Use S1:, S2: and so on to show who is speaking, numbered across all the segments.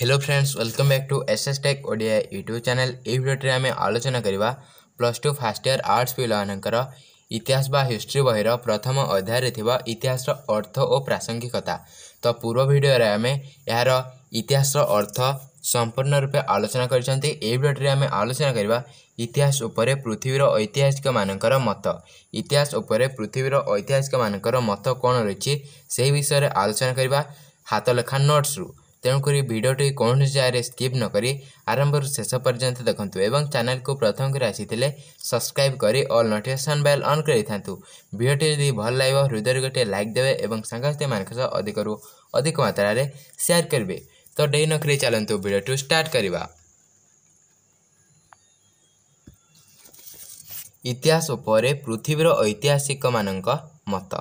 S1: hello friends welcome back to S S tech Odia YouTube channel ଏହି ଭିଡ଼ିଓଟିରେ ଆମେ ଆଲୋଚନା କରିବା plus two first year arts ପିଲାମାନଙ୍କର ଇତିହାସ ବା ହିଷ୍ଟ୍ରି ବହିର ପ୍ରଥମ ଅଧ୍ୟାୟରେ ଥିବା ଇତିହାସର ଅର୍ଥ ଓ ପ୍ରାସଙ୍ଗିକତା ତ ପୂର୍ବ ଭିଡ଼ିଓରେ ଆମେ ଏହାର ଇତିହାସର ଅର୍ଥ ସମ୍ପୂର୍ଣ୍ଣ ରୂପେ ଆଲୋଚନା କରିଛନ୍ତି ଏହି ଭିଡ଼ିଓଟିରେ ଆମେ ଆଲୋଚନା କରିବା ଇତିହାସ ଉପରେ ପୃଥିବୀର ଐତିହାସିକମାନଙ୍କର ମତ ଇତିହାସ ଉପରେ ପୃଥିବୀର ଐତିହାସିକମାନଙ୍କର ମତ କ'ଣ ରହିଛି ସେହି ବିଷୟରେ ଆଲୋଚନା କରିବା ହାତଲେଖା ନୋଟ୍ସରୁ ତେଣୁକରି ଭିଡ଼ିଓଟି କୌଣସି ଜାଗାରେ ସ୍କିପ୍ ନକରି ଆରମ୍ଭରୁ ଶେଷ ପର୍ଯ୍ୟନ୍ତ ଦେଖନ୍ତୁ ଏବଂ ଚ୍ୟାନେଲକୁ ପ୍ରଥମ କରି ଆସିଥିଲେ ସବସ୍କ୍ରାଇବ୍ କରି ଅଲ୍ ନୋଟିଫିକେସନ୍ ବେଲ୍ ଅନ୍ କରିଥାନ୍ତୁ ଭିଡ଼ିଓଟି ଯଦି ଭଲ ଲାଗିବ ହୃଦୟରେ ଗୋଟିଏ ଲାଇକ୍ ଦେବେ ଏବଂ ସାଙ୍ଗସାଥିମାନଙ୍କ ସହ ଅଧିକରୁ ଅଧିକ ମାତ୍ରାରେ ସେୟାର କରିବେ ତ ଡେଇଁ ନକରି ଚାଲନ୍ତୁ ଭିଡ଼ିଓଟି ଷ୍ଟାର୍ଟ କରିବା ଇତିହାସ ଉପରେ ପୃଥିବୀର ଐତିହାସିକମାନଙ୍କ ମତ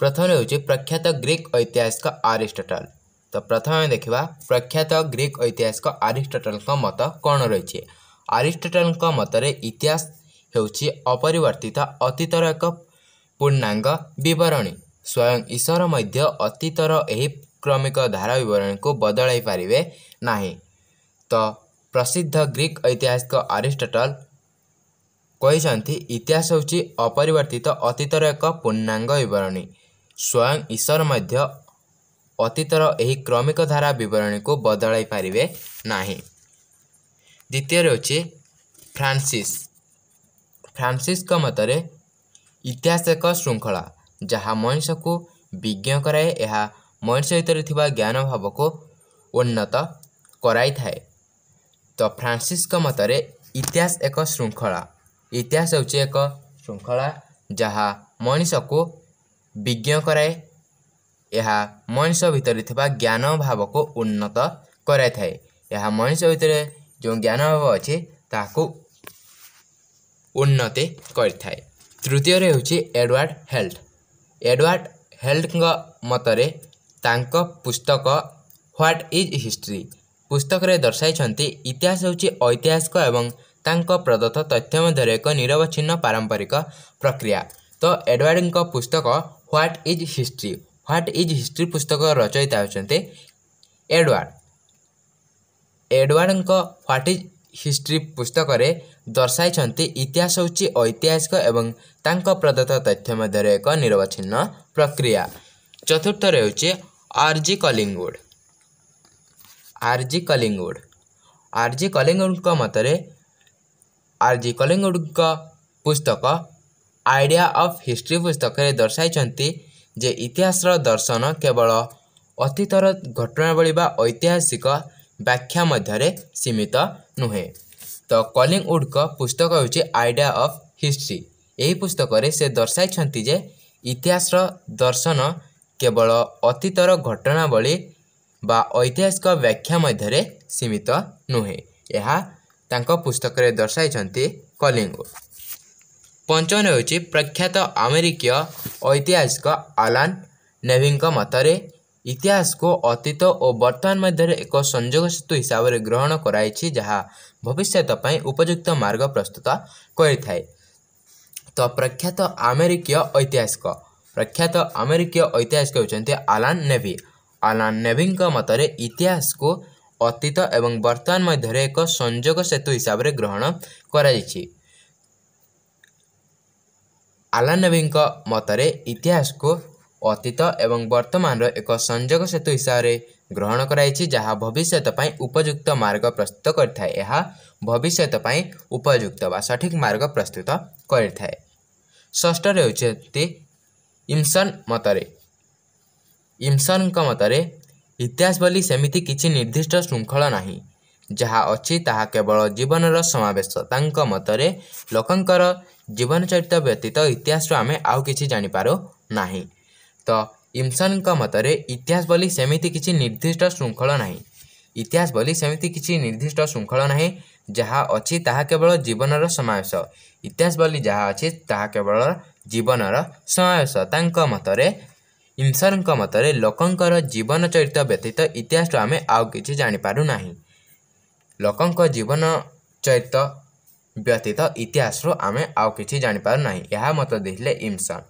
S1: ପ୍ରଥମେ ହେଉଛି ପ୍ରଖ୍ୟାତ ଗ୍ରୀକ୍ ଐତିହାସିକ ଆରିଷ୍ଟଟଲ୍ ତ ପ୍ରଥମେ ଦେଖିବା ପ୍ରଖ୍ୟାତ ଗ୍ରୀକ୍ ଐତିହାସିକ ଆରିଷ୍ଟଟଲଙ୍କ ମତ କ'ଣ ରହିଛି ଆରିଷ୍ଟଟଲଙ୍କ ମତରେ ଇତିହାସ ହେଉଛି ଅପରିବର୍ତ୍ତିତ ଅତୀତର ଏକ ପୂର୍ଣ୍ଣାଙ୍ଗ ବିବରଣୀ ସ୍ୱୟଂ ଈଶ୍ୱର ମଧ୍ୟ ଅତୀତର ଏହି କ୍ରମିକ ଧାରା ବିବରଣୀକୁ ବଦଳାଇ ପାରିବେ ନାହିଁ ତ ପ୍ରସିଦ୍ଧ ଗ୍ରୀକ୍ ଐତିହାସିକ ଆରିଷ୍ଟଟଲ କହିଛନ୍ତି ଇତିହାସ ହେଉଛି ଅପରିବର୍ତ୍ତିତ ଅତୀତର ଏକ ପୂର୍ଣ୍ଣାଙ୍ଗ ବିବରଣୀ ସ୍ୱୟଂ ଈଶ୍ୱର ମଧ୍ୟ ଅତୀତର ଏହି କ୍ରମିକ ଧାରା ବିବରଣୀକୁ ବଦଳାଇ ପାରିବେ ନାହିଁ ଦ୍ୱିତୀୟରେ ହେଉଛି ଫ୍ରାନ୍ସିସ୍ ଫ୍ରାନ୍ସିସ୍ଙ୍କ ମତରେ ଇତିହାସ ଏକ ଶୃଙ୍ଖଳା ଯାହା ମଣିଷକୁ ବିଜ୍ଞ କରାଏ ଏହା ମଣିଷ ଭିତରେ ଥିବା ଜ୍ଞାନ ଭାବକୁ ଉନ୍ନତ କରାଇଥାଏ ତ ଫ୍ରାନ୍ସିସ୍ଙ୍କ ମତରେ ଇତିହାସ ଏକ ଶୃଙ୍ଖଳା ଇତିହାସ ହେଉଛି ଏକ ଶୃଙ୍ଖଳା ଯାହା ମଣିଷକୁ ବିଜ୍ଞ କରାଏ ଏହା ମଣିଷ ଭିତରେ ଥିବା ଜ୍ଞାନ ଭାବକୁ ଉନ୍ନତ କରାଇଥାଏ ଏହା ମଣିଷ ଭିତରେ ଯେଉଁ ଜ୍ଞାନ ଭାବ ଅଛି ତାହାକୁ ଉନ୍ନତି କରିଥାଏ ତୃତୀୟରେ ହେଉଛି ଏଡ଼ୱାର୍ଡ଼ ହେଲ୍ଟ ଏଡ଼ୱାର୍ଡ଼ ହେଲ୍ଟଙ୍କ ମତରେ ତାଙ୍କ ପୁସ୍ତକ ହ୍ୱାଟ୍ ଇଜ୍ ହିଷ୍ଟ୍ରି ପୁସ୍ତକରେ ଦର୍ଶାଇଛନ୍ତି ଇତିହାସ ହେଉଛି ଐତିହାସିକ ଏବଂ ତାଙ୍କ ପ୍ରଦତ୍ତ ତଥ୍ୟ ମଧ୍ୟରେ ଏକ ନିରବଚ୍ଛିନ୍ନ ପାରମ୍ପରିକ ପ୍ରକ୍ରିୟା ତ ଏଡ଼ୱାର୍ଡ଼ଙ୍କ ପୁସ୍ତକ what is history what is history ପୁସ୍ତକ ରଚୟିତା ହେଉଛନ୍ତି ଏଡ଼ୱାର୍ଡ଼ ଏଡ଼ୱାର୍ଡ଼ଙ୍କ ହ୍ୱାଟ୍ ଇଜ୍ ହିଷ୍ଟ୍ରି ପୁସ୍ତକରେ ଦର୍ଶାଇଛନ୍ତି ଇତିହାସ ହେଉଛି ଐତିହାସିକ ଏବଂ ତାଙ୍କ ପ୍ରଦତ୍ତ ତଥ୍ୟ ମଧ୍ୟରେ ଏକ ନିରବଚ୍ଛିନ୍ନ ପ୍ରକ୍ରିୟା ଚତୁର୍ଥରେ ହେଉଛି ଆର୍ଜି କଲିଙ୍ଗଉଡ଼ ଆର୍ଜି କଲିଙ୍ଗଉଡ଼ ଆର୍ଜି କଲିଙ୍ଗଉଡ଼ଙ୍କ ମତରେ ଆର୍ଜି କଲିଙ୍ଗଉଡ଼ଙ୍କ ପୁସ୍ତକ ଆଇଡ଼ିଆ ଅଫ୍ ହିଷ୍ଟ୍ରି ପୁସ୍ତକରେ ଦର୍ଶାଇଛନ୍ତି ଯେ ଇତିହାସର ଦର୍ଶନ କେବଳ ଅତୀତର ଘଟଣାବଳୀ ବା ଐତିହାସିକ ବ୍ୟାଖ୍ୟା ମଧ୍ୟରେ ସୀମିତ ନୁହେଁ ତ କଲିଙ୍ଗଉଡ଼ଙ୍କ ପୁସ୍ତକ ହେଉଛି ଆଇଡ଼ିଆ ଅଫ୍ ହିଷ୍ଟ୍ରି ଏହି ପୁସ୍ତକରେ ସେ ଦର୍ଶାଇଛନ୍ତି ଯେ ଇତିହାସର ଦର୍ଶନ କେବଳ ଅତୀତର ଘଟଣାବଳୀ ବା ଐତିହାସିକ ବ୍ୟାଖ୍ୟା ମଧ୍ୟରେ ସୀମିତ ନୁହେଁ ଏହା ତାଙ୍କ ପୁସ୍ତକରେ ଦର୍ଶାଇଛନ୍ତି କଲିଙ୍ଗ ପଞ୍ଚମ ହେଉଛି ପ୍ରଖ୍ୟାତ ଆମେରିକୀୟ ଐତିହାସିକ ଆଲାନ୍ ନେଭିଙ୍କ ମତରେ ଇତିହାସକୁ ଅତୀତ ଓ ବର୍ତ୍ତମାନ ମଧ୍ୟରେ ଏକ ସଂଯୋଗ ସେତୁ ହିସାବରେ ଗ୍ରହଣ କରାଯାଇଛି ଯାହା ଭବିଷ୍ୟତ ପାଇଁ ଉପଯୁକ୍ତ ମାର୍ଗ ପ୍ରସ୍ତୁତ କରିଥାଏ ତ ପ୍ରଖ୍ୟାତ ଆମେରିକୀୟ ଐତିହାସିକ ପ୍ରଖ୍ୟାତ ଆମେରିକୀୟ ଐତିହାସିକ ହେଉଛନ୍ତି ଆଲାନ୍ ନେଭି ଆଲାନ୍ ନେଭିଙ୍କ ମତରେ ଇତିହାସକୁ ଅତୀତ ଏବଂ ବର୍ତ୍ତମାନ ମଧ୍ୟରେ ଏକ ସଂଯୋଗ ସେତୁ ହିସାବରେ ଗ୍ରହଣ କରାଯାଇଛି ଆଲାନବୀଙ୍କ ମତରେ ଇତିହାସକୁ ଅତୀତ ଏବଂ ବର୍ତ୍ତମାନର ଏକ ସଂଯୋଗ ସେତୁ ହିସାବରେ ଗ୍ରହଣ କରାଯାଇଛି ଯାହା ଭବିଷ୍ୟତ ପାଇଁ ଉପଯୁକ୍ତ ମାର୍ଗ ପ୍ରସ୍ତୁତ କରିଥାଏ ଏହା ଭବିଷ୍ୟତ ପାଇଁ ଉପଯୁକ୍ତ ବା ସଠିକ୍ ମାର୍ଗ ପ୍ରସ୍ତୁତ କରିଥାଏ ଷଷ୍ଠରେ ହେଉଛନ୍ତି ଇମ୍ସନ୍ ମତରେ ଇମ୍ସନ୍ଙ୍କ ମତରେ ଇତିହାସ ବୋଲି ସେମିତି କିଛି ନିର୍ଦ୍ଦିଷ୍ଟ ଶୃଙ୍ଖଳ ନାହିଁ ଯାହା ଅଛି ତାହା କେବଳ ଜୀବନର ସମାବେଶ ତାଙ୍କ ମତରେ ଲୋକଙ୍କର ଜୀବନଚରିତ ବ୍ୟତୀତ ଇତିହାସରୁ ଆମେ ଆଉ କିଛି ଜାଣିପାରୁ ନାହିଁ ତ ଇମ୍ସନ୍ଙ୍କ ମତରେ ଇତିହାସ ବୋଲି ସେମିତି କିଛି ନିର୍ଦ୍ଦିଷ୍ଟ ଶୃଙ୍ଖଳ ନାହିଁ ଇତିହାସ ବୋଲି ସେମିତି କିଛି ନିର୍ଦ୍ଦିଷ୍ଟ ଶୃଙ୍ଖଳ ନାହିଁ ଯାହା ଅଛି ତାହା କେବଳ ଜୀବନର ସମାବେଶ ଇତିହାସ ବୋଲି ଯାହା ଅଛି ତାହା କେବଳ ଜୀବନର ସମାବେଶ ତାଙ୍କ ମତରେ ଇମ୍ସନ୍ଙ୍କ ମତରେ ଲୋକଙ୍କର ଜୀବନ ଚରିତ୍ର ବ୍ୟତୀତ ଇତିହାସରୁ ଆମେ ଆଉ କିଛି ଜାଣିପାରୁ ନାହିଁ लोक जीवन चरित व्यतीत इतिहास आम आउ कि जापार ना यह मत देखे इमसन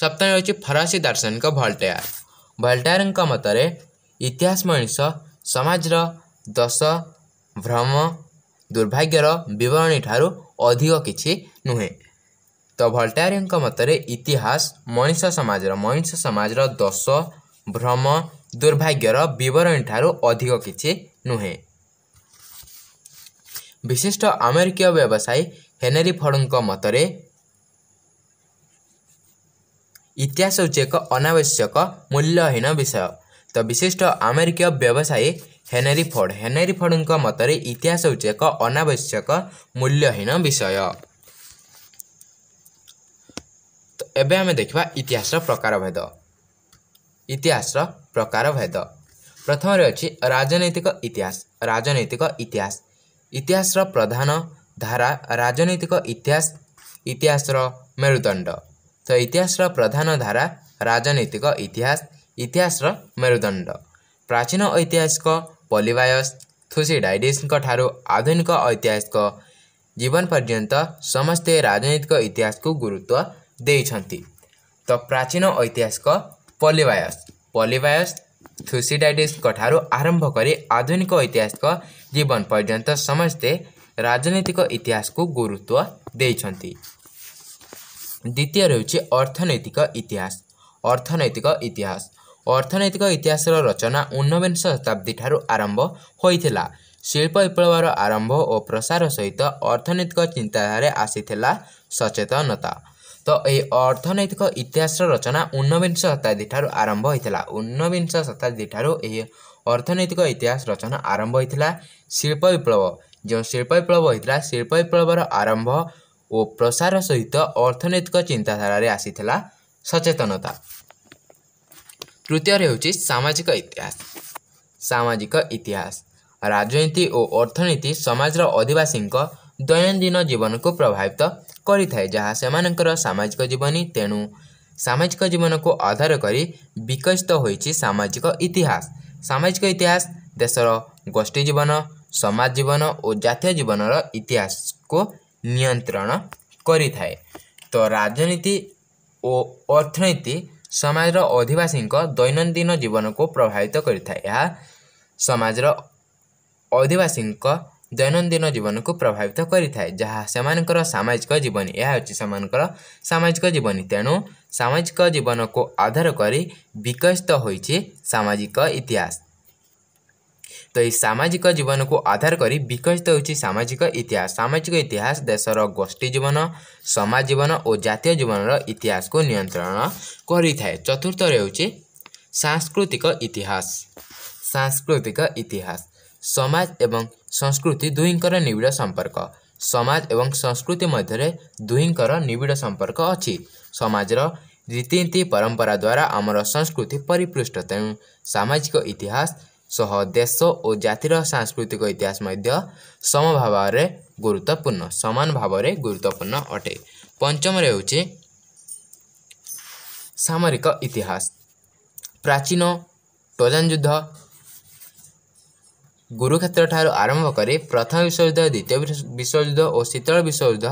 S1: सप्तम हो फरासी दार्शनिक भल्टेयर भल्टेयर मतर इतिहास मनीष समाज दश भ्रम दुर्भाग्यर बरणी ठार् अधिक कि नुहे तो भल्टेयर मतरे इतिहास मनीष समाज मनीष समाज दश भ्रम दुर्भाग्यर बरणी ठारूक कि नुहे विशिष्ट आमेरिकीय व्यवसायी हेनरी फड़ों मतरे इतिहास एक अनावश्यक मूल्यहीन विषय तो विशिष्ट आमेरिकीय व्यवसायी हेनेरी फोर्ड हेनरी फोर्डों मतरे इतिहास हूँ एक अनावश्यक मूल्यहीन विषय तो एवं आम देखा इतिहास प्रकार भेद इतिहास र भेद प्रथम राजनैतिक इतिहास राजनैतिक इतिहास इतिहास र प्रधानैतिक इतिहास इतिहास र मुदण्ड त इतिहास र प्रधानैतिक इतिहास इतिहास र मुदण्ड प्राचीन ऐतिहासिक पलिवायस थुसिडाइडिसु आधुनिक ऐतिहासिक जीवन पर्यन्त समस्तै राजनैतिक को गुरुत्व प्राचीन ऐतिहासिक पलियस पलिवायस आरम्भ गरी आधुनिक ऐतिहासिक जीवन पर्यन्त समस्ते राजनैतिक इतिहासको गुरुत्व द्वितीय रहेछ अर्थनैतिक इतिहास अर्थनैतिक इतिहास अर्थनैतिक इतिहास रचना ऊनविंश शताब्दी ठु आरम्भ शिल्प विप्लव आरम्भ ओ प्रसार सहित अर्थनैतिक चिन्ता आसिला सचेतनता ତ ଏଇ ଅର୍ଥନୈତିକ ଇତିହାସର ରଚନା ଉନବିଂଶ ଶତାବ୍ଦୀ ଠାରୁ ଆରମ୍ଭ ହୋଇଥିଲା ଉନବିଂଶ ଶତାବ୍ଦୀ ଠାରୁ ଏହି ଅର୍ଥନୈତିକ ଇତିହାସ ରଚନା ଆରମ୍ଭ ହୋଇଥିଲା ଶିଳ୍ପ ବିପ୍ଳବ ଯେଉଁ ଶିଳ୍ପ ବିପ୍ଳବ ହୋଇଥିଲା ଶିଳ୍ପ ବିପ୍ଳବର ଆରମ୍ଭ ଓ ପ୍ରସାର ସହିତ ଅର୍ଥନୈତିକ ଚିନ୍ତାଧାରାରେ ଆସିଥିଲା ସଚେତନତା ତୃତୀୟରେ ହେଉଛି ସାମାଜିକ ଇତିହାସ ସାମାଜିକ ଇତିହାସ ରାଜନୀତି ଓ ଅର୍ଥନୀତି ସମାଜର ଅଧିବାସୀଙ୍କ ଦୈନନ୍ଦିନ ଜୀବନକୁ ପ୍ରଭାବିତ କରିଥାଏ ଯାହା ସେମାନଙ୍କର ସାମାଜିକ ଜୀବନୀ ତେଣୁ ସାମାଜିକ ଜୀବନକୁ ଆଧାର କରି ବିକଶିତ ହୋଇଛି ସାମାଜିକ ଇତିହାସ ସାମାଜିକ ଇତିହାସ ଦେଶର ଗୋଷ୍ଠୀ ଜୀବନ ସମାଜ ଜୀବନ ଓ ଜାତୀୟ ଜୀବନର ଇତିହାସକୁ ନିୟନ୍ତ୍ରଣ କରିଥାଏ ତ ରାଜନୀତି ଓ ଅର୍ଥନୀତି ସମାଜର ଅଧିବାସୀଙ୍କ ଦୈନନ୍ଦିନ ଜୀବନକୁ ପ୍ରଭାବିତ କରିଥାଏ ଏହା ସମାଜର ଅଧିବାସୀଙ୍କ ଦୈନନ୍ଦିନ ଜୀବନକୁ ପ୍ରଭାବିତ କରିଥାଏ ଯାହା ସେମାନଙ୍କର ସାମାଜିକ ଜୀବନୀ ଏହା ହେଉଛି ସେମାନଙ୍କର ସାମାଜିକ ଜୀବନୀ ତେଣୁ ସାମାଜିକ ଜୀବନକୁ ଆଧାର କରି ବିକଶିତ ହୋଇଛି ସାମାଜିକ ଇତିହାସ ତ ଏହି ସାମାଜିକ ଜୀବନକୁ ଆଧାର କରି ବିକଶିତ ହେଉଛି ସାମାଜିକ ଇତିହାସ ସାମାଜିକ ଇତିହାସ ଦେଶର ଗୋଷ୍ଠୀ ଜୀବନ ସମାଜ ଜୀବନ ଓ ଜାତୀୟ ଜୀବନର ଇତିହାସକୁ ନିୟନ୍ତ୍ରଣ କରିଥାଏ ଚତୁର୍ଥରେ ହେଉଛି ସାଂସ୍କୃତିକ ଇତିହାସ ସାଂସ୍କୃତିକ ଇତିହାସ ସମାଜ ଏବଂ संस्कृति दुहिर निड संपर्क समाज एवं संस्कृति मध्य दुहिर संपर्क सम्पर्क अचित रीति नीति द्वारा आमर संस्कृति परिपृष्ट सामाजिक इतिहास सह देश ओ जाति सांस्कृतिक इतिहास सम गुरुत्वपूर्ण समान भावी गुरुत्वपूर्ण अटे पञ्चम हो सामरिक इतिहास प्राचीन प्रोजान जुद्ध ଗୁରୁକ୍ଷେତ୍ର ଠାରୁ ଆରମ୍ଭ କରି ପ୍ରଥମ ବିଶ୍ୱଯୁଦ୍ଧ ଦ୍ୱିତୀୟ ବିଶ୍ୱଯୁଦ୍ଧ ଓ ଶୀତଳ ବିଶ୍ୱଯୁଦ୍ଧ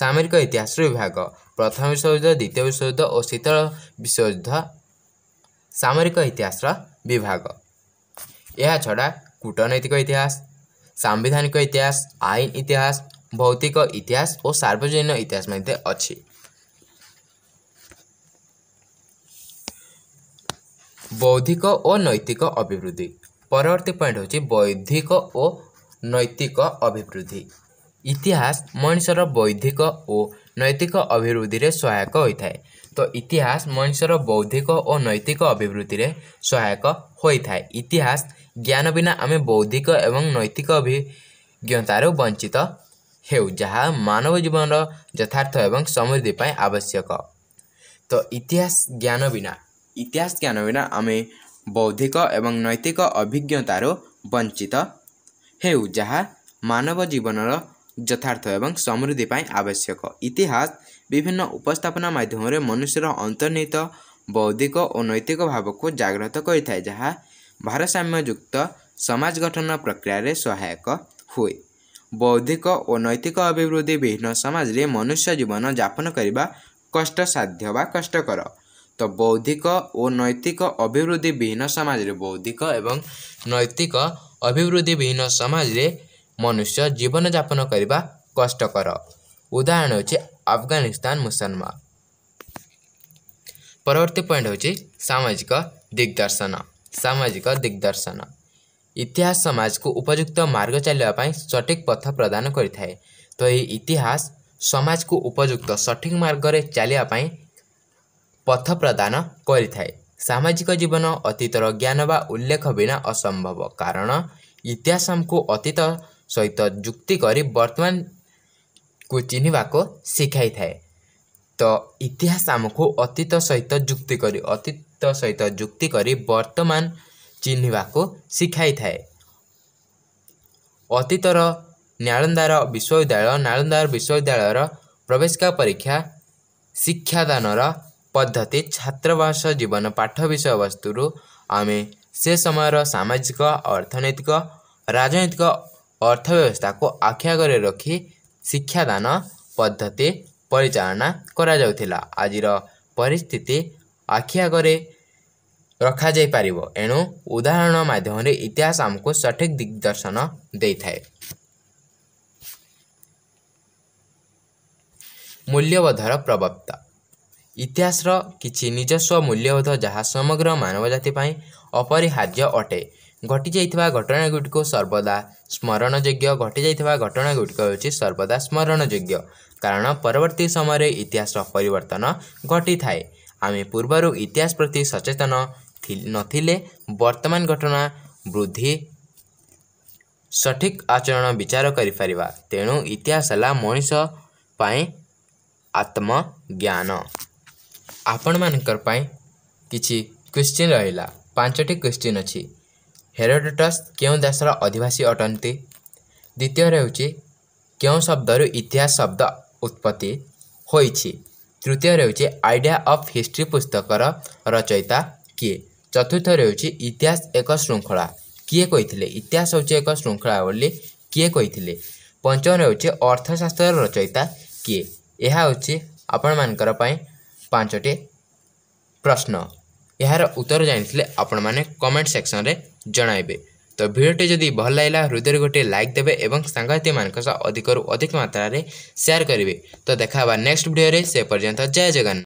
S1: ସାମରିକ ଇତିହାସର ବିଭାଗ ପ୍ରଥମ ବିଶ୍ୱଯୁଦ୍ଧ ଦ୍ୱିତୀୟ ବିଶ୍ୱଯୁଦ୍ଧ ଓ ଶୀତଳ ବିଶ୍ୱଯୁଦ୍ଧ ସାମରିକ ଇତିହାସର ବିଭାଗ ଏହା ଛଡ଼ା କୂଟନୈତିକ ଇତିହାସ ସାମ୍ବିଧାନିକ ଇତିହାସ ଆଇନ ଇତିହାସ ଭୌତିକ ଇତିହାସ ଓ ସାର୍ବଜନୀନ ଇତିହାସ ମଧ୍ୟ ଅଛି ବୌଦ୍ଧିକ ଓ ନୈତିକ ଅଭିବୃଦ୍ଧି ପରବର୍ତ୍ତୀ ପଏଣ୍ଟ ହେଉଛି ବୌଦ୍ଧିକ ଓ ନୈତିକ ଅଭିବୃଦ୍ଧି ଇତିହାସ ମଣିଷର ବୌଦ୍ଧିକ ଓ ନୈତିକ ଅଭିବୃଦ୍ଧିରେ ସହାୟକ ହୋଇଥାଏ ତ ଇତିହାସ ମଣିଷର ବୌଦ୍ଧିକ ଓ ନୈତିକ ଅଭିବୃଦ୍ଧିରେ ସହାୟକ ହୋଇଥାଏ ଇତିହାସ ଜ୍ଞାନ ବିନା ଆମେ ବୌଦ୍ଧିକ ଏବଂ ନୈତିକ ଅଭିଜ୍ଞତାରୁ ବଞ୍ଚିତ ହେଉ ଯାହା ମାନବ ଜୀବନର ଯଥାର୍ଥ ଏବଂ ସମୃଦ୍ଧି ପାଇଁ ଆବଶ୍ୟକ ତ ଇତିହାସ ଜ୍ଞାନ ବିନା ଇତିହାସ ଜ୍ଞାନ ବିନା ଆମେ ବୌଦ୍ଧିକ ଏବଂ ନୈତିକ ଅଭିଜ୍ଞତାରୁ ବଞ୍ଚିତ ହେଉ ଯାହା ମାନବ ଜୀବନର ଯଥାର୍ଥ ଏବଂ ସମୃଦ୍ଧି ପାଇଁ ଆବଶ୍ୟକ ଇତିହାସ ବିଭିନ୍ନ ଉପସ୍ଥାପନା ମାଧ୍ୟମରେ ମନୁଷ୍ୟର ଅନ୍ତର୍ନିହିତ ବୌଦ୍ଧିକ ଓ ନୈତିକ ଭାବକୁ ଜାଗ୍ରତ କରିଥାଏ ଯାହା ଭାରସାମ୍ୟ ଯୁକ୍ତ ସମାଜ ଗଠନ ପ୍ରକ୍ରିୟାରେ ସହାୟକ ହୁଏ ବୌଦ୍ଧିକ ଓ ନୈତିକ ଅଭିବୃଦ୍ଧି ବିହୀନ ସମାଜରେ ମନୁଷ୍ୟ ଜୀବନ ଯାପନ କରିବା କଷ୍ଟସାଧ୍ୟ ବା କଷ୍ଟକର ତ ବୌଦ୍ଧିକ ଓ ନୈତିକ ଅଭିବୃଦ୍ଧି ବିହୀନ ସମାଜରେ ବୌଦ୍ଧିକ ଏବଂ ନୈତିକ ଅଭିବୃଦ୍ଧି ବିହୀନ ସମାଜରେ ମନୁଷ୍ୟ ଜୀବନଯାପନ କରିବା କଷ୍ଟକର ଉଦାହରଣ ହେଉଛି ଆଫଗାନିସ୍ତାନ ମୁସଲମାନ ପରବର୍ତ୍ତୀ ପଏଣ୍ଟ ହେଉଛି ସାମାଜିକ ଦିଗ୍ଦର୍ଶନ ସାମାଜିକ ଦିଗ୍ଦର୍ଶନ ଇତିହାସ ସମାଜକୁ ଉପଯୁକ୍ତ ମାର୍ଗ ଚାଲିବା ପାଇଁ ସଠିକ୍ ପଥ ପ୍ରଦାନ କରିଥାଏ ତ ଏହି ଇତିହାସ ସମାଜକୁ ଉପଯୁକ୍ତ ସଠିକ୍ ମାର୍ଗରେ ଚାଲିବା ପାଇଁ ପଥ ପ୍ରଦାନ କରିଥାଏ ସାମାଜିକ ଜୀବନ ଅତୀତର ଜ୍ଞାନ ବା ଉଲ୍ଲେଖ ବିନା ଅସମ୍ଭବ କାରଣ ଇତିହାସ ଆମକୁ ଅତୀତ ସହିତ ଯୁକ୍ତି କରି ବର୍ତ୍ତମାନକୁ ଚିହ୍ନିବାକୁ ଶିଖାଇଥାଏ ତ ଇତିହାସ ଆମକୁ ଅତୀତ ସହିତ ଯୁକ୍ତି କରି ଅତୀତ ସହିତ ଯୁକ୍ତି କରି ବର୍ତ୍ତମାନ ଚିହ୍ନିବାକୁ ଶିଖାଇଥାଏ ଅତୀତର ନାଳନ୍ଦାର ବିଶ୍ୱବିଦ୍ୟାଳୟ ନାଳନ୍ଦାର ବିଶ୍ୱବିଦ୍ୟାଳୟର ପ୍ରବେଶିକା ପରୀକ୍ଷା ଶିକ୍ଷାଦାନର ପଦ୍ଧତି ଛାତ୍ରବାସ ଜୀବନ ପାଠ ବିଷୟବସ୍ତୁରୁ ଆମେ ସେ ସମୟର ସାମାଜିକ ଅର୍ଥନୈତିକ ରାଜନୈତିକ ଅର୍ଥବ୍ୟବସ୍ଥାକୁ ଆଖି ଆଗରେ ରଖି ଶିକ୍ଷାଦାନ ପଦ୍ଧତି ପରିଚାଳନା କରାଯାଉଥିଲା ଆଜିର ପରିସ୍ଥିତି ଆଖି ଆଗରେ ରଖାଯାଇପାରିବ ଏଣୁ ଉଦାହରଣ ମାଧ୍ୟମରେ ଇତିହାସ ଆମକୁ ସଠିକ୍ ଦିଗ୍ଦର୍ଶନ ଦେଇଥାଏ ମୂଲ୍ୟବୋଧର ପ୍ରବକ୍ତା इतिहास र कि निजस्व मूल्यबोध जहाँ समग्र मानव जातिपू अपरिहार अटे घटिति घटना गुड्नु सर्वदा स्मरण घटिका घटना गुड्क हो सर्वदा स्मरण कारण पर्वर्ती समय इतिहास परिवर्तन घटिएम पूर्वहरू इतिहास प्रति सचेतन नै बर्तमान घटना वृद्धि सठिक आचरण विचार गरिपर तेणु इतिहास होला मनिसप आत्मज्ञान आपण मै किछि क्वेसिन् र पाँच टिन् अछि हेरोडोटस केही देश आदिवासी अधिवासी द्वितीय हौ चाहिँ के शब्दहरू इतिहास शब्द उत्पत्ति हुन्छ तृतीय रे आइडिया अफ हिस्ट्री पुस्तकर रचयिता के कि चतुर्थी इतिहास एक शृङ्खला कहिथिले इतिहास हौ एक शृङ्खला बोली कि पञ्चम हो अर्थशास्त्रर रचयिता के एहा कि यहाँ मानकर आप ପାଞ୍ଚଟି ପ୍ରଶ୍ନ ଏହାର ଉତ୍ତର ଜାଣିଥିଲେ ଆପଣମାନେ କମେଣ୍ଟ ସେକ୍ସନରେ ଜଣାଇବେ ତ ଭିଡ଼ିଓଟି ଯଦି ଭଲ ଲାଗିଲା ହୃଦୟରେ ଗୋଟିଏ ଲାଇକ୍ ଦେବେ ଏବଂ ସାଙ୍ଗସାଥିମାନଙ୍କ ସହ ଅଧିକରୁ ଅଧିକ ମାତ୍ରାରେ ସେୟାର କରିବେ ତ ଦେଖା ହେବା ନେକ୍ସଟ ଭିଡ଼ିଓରେ ସେ ପର୍ଯ୍ୟନ୍ତ ଜୟ ଜଗନ୍ନାଥ